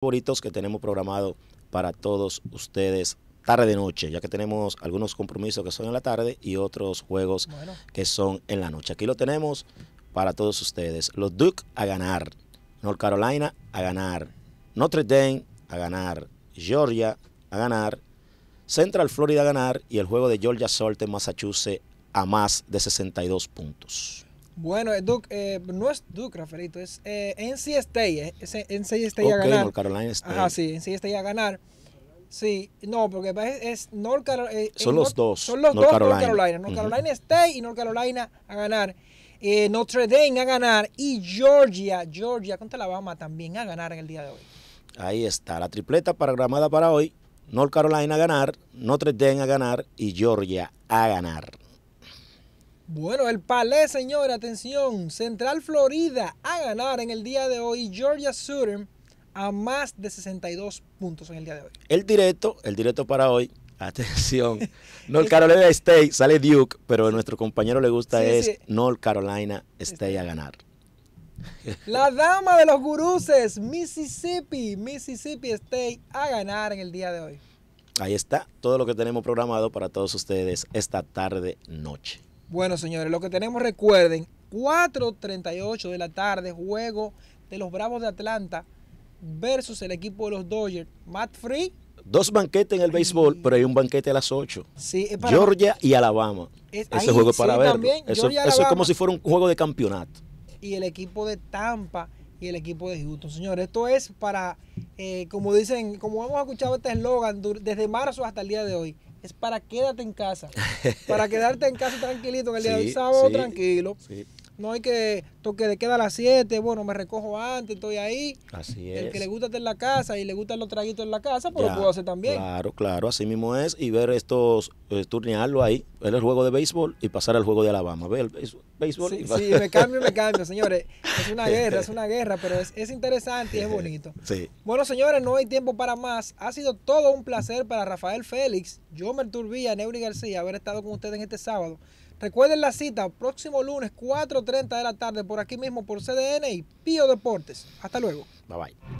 favoritos que tenemos programado para todos ustedes tarde de noche, ya que tenemos algunos compromisos que son en la tarde y otros juegos que son en la noche. Aquí lo tenemos para todos ustedes. Los Duke a ganar, North Carolina a ganar, Notre Dame a ganar, Georgia a ganar, Central Florida a ganar y el juego de Georgia solte Massachusetts a más de 62 puntos. Bueno, Duke, eh, no es Duke, Rafaelito, es eh, NC State. Eh, NC State a ganar. North Carolina State. Ah, sí, NC State a ganar. Sí, no, porque es, North Carolina. son los dos. Son los North dos Carolina. North Carolina. North Carolina State y North Carolina a ganar. Notre Dame a ganar y Georgia, Georgia contra Alabama también a ganar en el día de hoy. Ahí está, la tripleta programada para hoy. North Carolina a ganar, Notre Dame a ganar y Georgia a ganar. Bueno, el palé, señor, atención. Central Florida a ganar en el día de hoy. Georgia Southern a más de 62 puntos en el día de hoy. El directo, el directo para hoy. Atención. North Carolina State sale Duke, pero a nuestro compañero le gusta es North Carolina State a este. ganar. La dama de los guruses, Mississippi, Mississippi State a ganar en el día de hoy. Ahí está todo lo que tenemos programado para todos ustedes esta tarde noche. Bueno, señores, lo que tenemos, recuerden, 4.38 de la tarde, juego de los Bravos de Atlanta versus el equipo de los Dodgers. Matt Free. Dos banquetes en el béisbol, pero hay un banquete a las 8. Sí, Georgia y Alabama. Ese juego es para ver Eso, es como si fuera un juego de campeonato. Y el equipo de Tampa y el equipo de Houston. Señores, esto es para, eh, como dicen, como hemos escuchado este eslogan desde marzo hasta el día de hoy, es para quédate en casa. para quedarte en casa tranquilito, el día del sábado tranquilo. No hay que toque de queda a las 7, bueno, me recojo antes, estoy ahí. Así es. El que le gusta estar en la casa y le gustan los traguitos en la casa, pues lo puedo hacer también. Claro, claro, así mismo es. Y ver estos, eh, ahí, ver el juego de béisbol y pasar al juego de Alabama. Ver el béisbol. Sí, y sí me cambio, me cambio, señores. Es una guerra, es una guerra, pero es, interesante y es bonito. Sí. Bueno, señores, no hay tiempo para más. Ha sido todo un placer para Rafael Félix, Jomer Turbía, Neuri García haber estado con ustedes en este sábado. Recuerden la cita, próximo lunes 4.30 de la tarde por aquí mismo por CDN y Pío Deportes. Hasta luego. Bye bye.